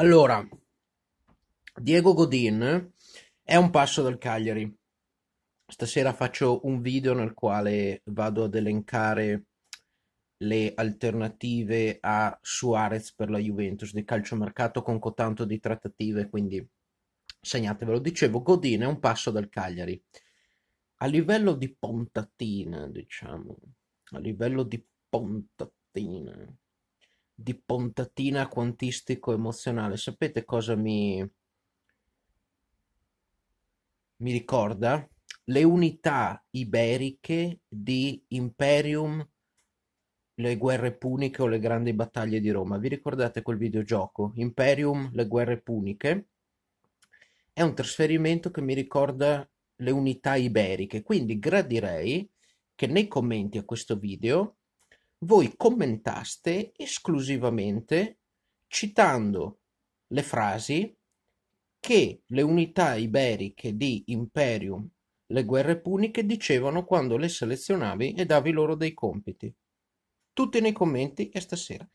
Allora, Diego Godin è un passo dal Cagliari. Stasera faccio un video nel quale vado ad elencare le alternative a Suarez per la Juventus di calciomercato con cotanto di trattative, quindi segnatevelo. Dicevo, Godin è un passo dal Cagliari. A livello di pontatina, diciamo, a livello di pontatina, di pontatina quantistico emozionale. Sapete cosa mi, mi ricorda? Le unità iberiche di Imperium, le guerre puniche o le grandi battaglie di Roma. Vi ricordate quel videogioco? Imperium, le guerre puniche? È un trasferimento che mi ricorda le unità iberiche. Quindi gradirei che nei commenti a questo video voi commentaste esclusivamente citando le frasi che le unità iberiche di Imperium, le guerre puniche, dicevano quando le selezionavi e davi loro dei compiti. Tutti nei commenti e stasera.